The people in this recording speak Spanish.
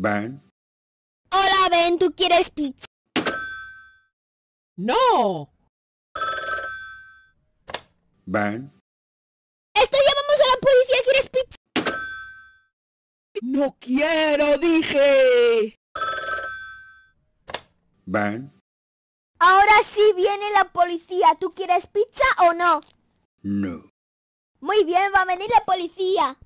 Ben. Hola, Ben, ¿tú quieres pizza? ¡No! Ben. ¡Esto llamamos a la policía! ¿Quieres pizza? ¡No quiero, dije! Ben. Ahora sí viene la policía. ¿Tú quieres pizza o no? No. Muy bien, va a venir la policía.